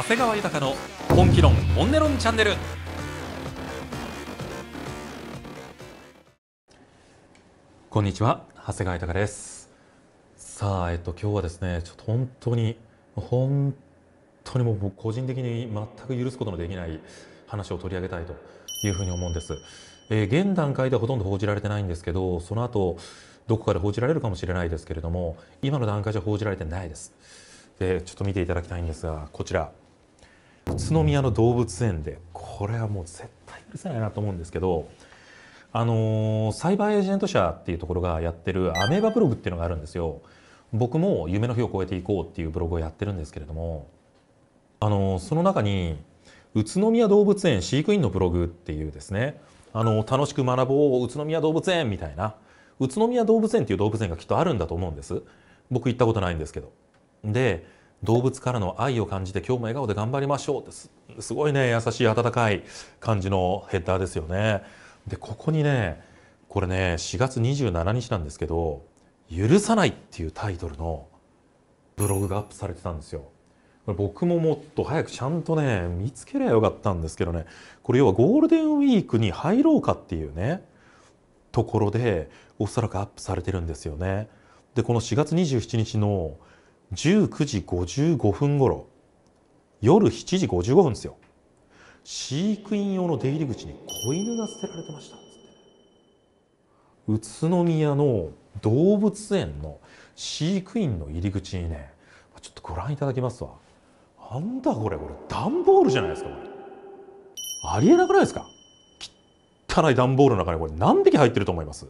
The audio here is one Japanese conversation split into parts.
長谷川豊の本気論本音論チャンネルこんにちは長谷川豊ですさあえっと今日はですねちょっと本当に本当にもう僕個人的に全く許すことのできない話を取り上げたいというふうに思うんです、えー、現段階ではほとんど報じられてないんですけどその後どこかで報じられるかもしれないですけれども今の段階じゃ報じられてないですでちょっと見ていただきたいんですがこちら宇都宮の動物園でこれはもう絶対許せないなと思うんですけどあのー、サイバーエージェント社っていうところがやってるアメーバブログっていうのがあるんですよ。僕も夢の日を超えていこうっていうブログをやってるんですけれども、あのー、その中に宇都宮動物園飼育員のブログっていうですね、あのー、楽しく学ぼう宇都宮動物園みたいな宇都宮動物園っていう動物園がきっとあるんだと思うんです僕行ったことないんですけどで動物からの愛を感じて今日も笑顔で頑張りましょうってすすごいね優しい温かい感じのヘッダーですよね。でここにねこれね4月27日なんですけど「許さない」っていうタイトルのブログがアップされてたんですよ。僕ももっと早くちゃんとね見つけりゃよかったんですけどねこれ要はゴールデンウィークに入ろうかっていうねところでおそらくアップされてるんですよね。でこの4月27日の19時55分頃夜7時55分ですよ飼育員用の出入り口に子犬が捨てられてましたっつって、宇都宮の動物園の飼育員の入り口にねちょっとご覧いただきますわなんだこれこれ段ボールじゃないですかこれありえなくないですか汚い段ボールの中にこれ何匹入ってると思います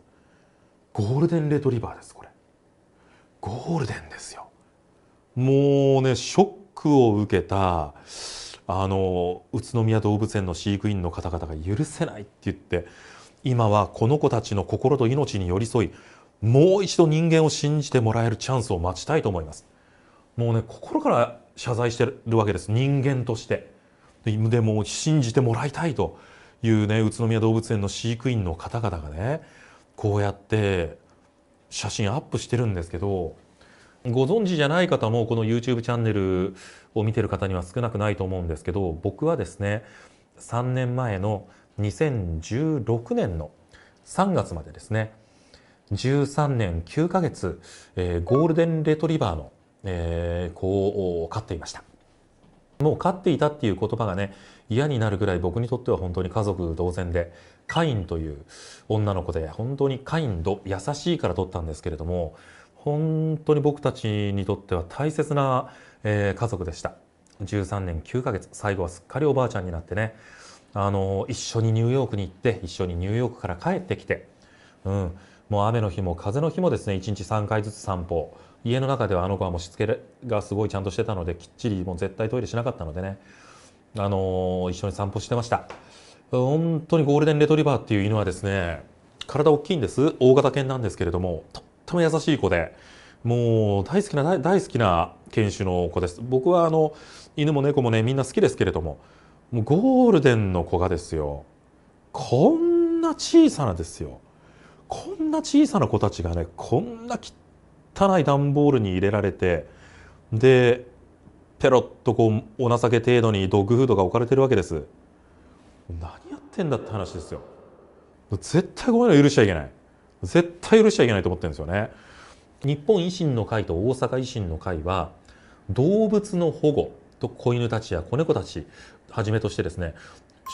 ゴールデンレトリバーですこれゴールデンですよもうねショックを受けたあの宇都宮動物園の飼育員の方々が許せないって言って今はこの子たちの心と命に寄り添いもう一度人間を信じてもらえるチャンスを待ちたいと思いますもうね心から謝罪してるわけです人間としてでも信じてもらいたいというね宇都宮動物園の飼育員の方々がねこうやって写真アップしてるんですけどご存知じゃない方もこの YouTube チャンネルを見てる方には少なくないと思うんですけど僕はですね3年前の2016年の3月までですね13年9ヶ月、えー、ゴールデンレトリバーの、えー、子を飼っていましたもう飼っていたっていう言葉がね嫌になるぐらい僕にとっては本当に家族同然でカインという女の子で本当にカインド優しいから取ったんですけれども本当に僕たちにとっては大切な、えー、家族でした13年9ヶ月最後はすっかりおばあちゃんになってねあの一緒にニューヨークに行って一緒にニューヨークから帰ってきて、うん、もう雨の日も風の日もですね1日3回ずつ散歩家の中ではあの子はもうしつけがすごいちゃんとしてたのできっちりもう絶対トイレしなかったのでね、あの一緒に散歩してました本当にゴールデンレトリバーっていう犬はですね体大きいんです大型犬なんですけれどもとっても優しい子でもう大好きな大好きな犬種の子です僕はあの犬も猫もねみんな好きですけれどももうゴールデンの子がですよこんな小さなですよこんな小さな子たちがねこんな汚い段ボールに入れられてでペロッとこうお情け程度にドッグフードが置かれてるわけです何やってんだって話ですよ絶対こういうの許しちゃいけない絶対許しちゃいけないと思ってるんですよね。日本維新の会と大阪維新の会は動物の保護と子犬たちや子猫たちはじめとしてですね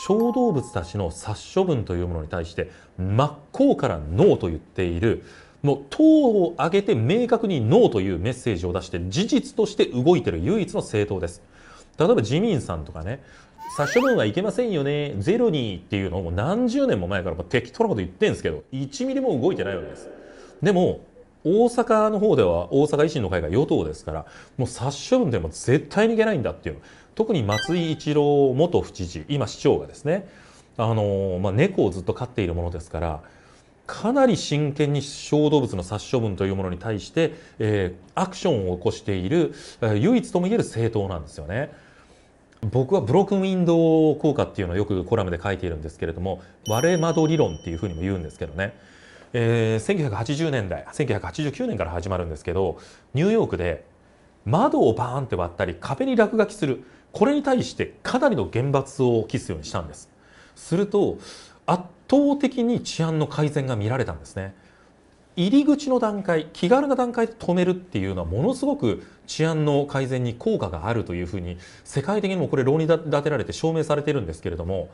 小動物たちの殺処分というものに対して真っ向からノーと言っているもう党を挙げて明確にノーというメッセージを出して事実として動いている唯一の政党です。例えば自民さんとかね殺処分はいけませんよねゼロにっていうのを何十年も前から適当なこと言ってるんですけど1ミリも動いてないわけですでも大阪の方では大阪維新の会が与党ですからもう殺処分でも絶対にいけないんだっていう特に松井一郎元府知事今市長がですねあの、まあ、猫をずっと飼っているものですからかなり真剣に小動物の殺処分というものに対して、えー、アクションを起こしている、えー、唯一ともいえる政党なんですよね。僕はブロックンウィンドウ効果っていうのをよくコラムで書いているんですけれども割れ窓理論っていうふうにも言うんですけどね、えー、1980年代1989年から始まるんですけどニューヨークで窓をバーンって割ったり壁に落書きするこれに対してかなりの厳罰を期すようにしたんですすると圧倒的に治安の改善が見られたんですね入り口の段階気軽な段階で止めるっていうのはものすごく治安の改善に効果があるというふうに世界的にもこれ論理立てられて証明されてるんですけれども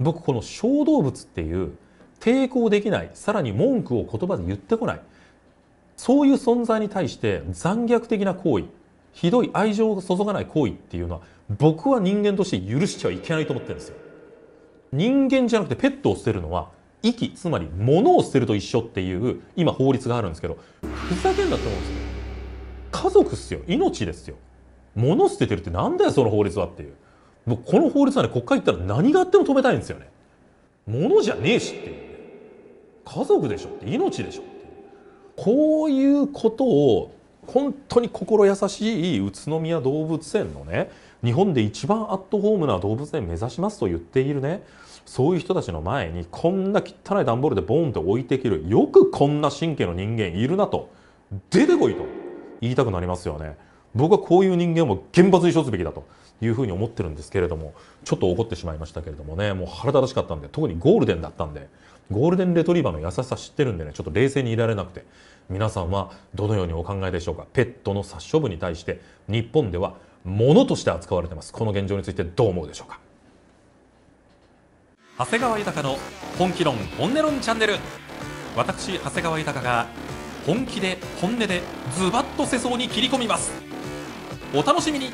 僕この小動物っていう抵抗できないさらに文句を言葉で言ってこないそういう存在に対して残虐的な行為ひどい愛情を注がない行為っていうのは僕は人間として許しちゃいけないと思ってるんですよ。人間じゃなくてペットを捨てるのは遺棄つまり物を捨てると一緒っていう今法律があるんですけどふざけんなって思うんですよ家族っすよ命ですよ物捨ててるってなんだよその法律はっていう僕この法律はね国会行ったら何があっても止めたいんですよね物じゃねえしっていう、ね、家族でしょって命でしょってこういうことを本当に心優しい宇都宮動物園のね日本で一番アットホームな動物園目指しますと言っているねそういう人たちの前にこんな汚い段ボールでボーンと置いてきるよくこんな神経の人間いるなと出てこいと言いたくなりますよね。僕はこういう人間を厳罰に処すべきだというふうに思ってるんですけれどもちょっと怒ってしまいましたけれどもねもう腹立たしかったんで特にゴールデンだったんでゴールデンレトリーバーの優しさ知ってるんでねちょっと冷静にいられなくて皆さんはどのようにお考えでしょうかペットの殺処分に対して日本ではものとして扱われてますこの現状についてどう思うでしょうか長谷川豊の本気論本音論チャンネル私長谷川豊が本気で本音でズバッと世相に切り込みますお楽しみに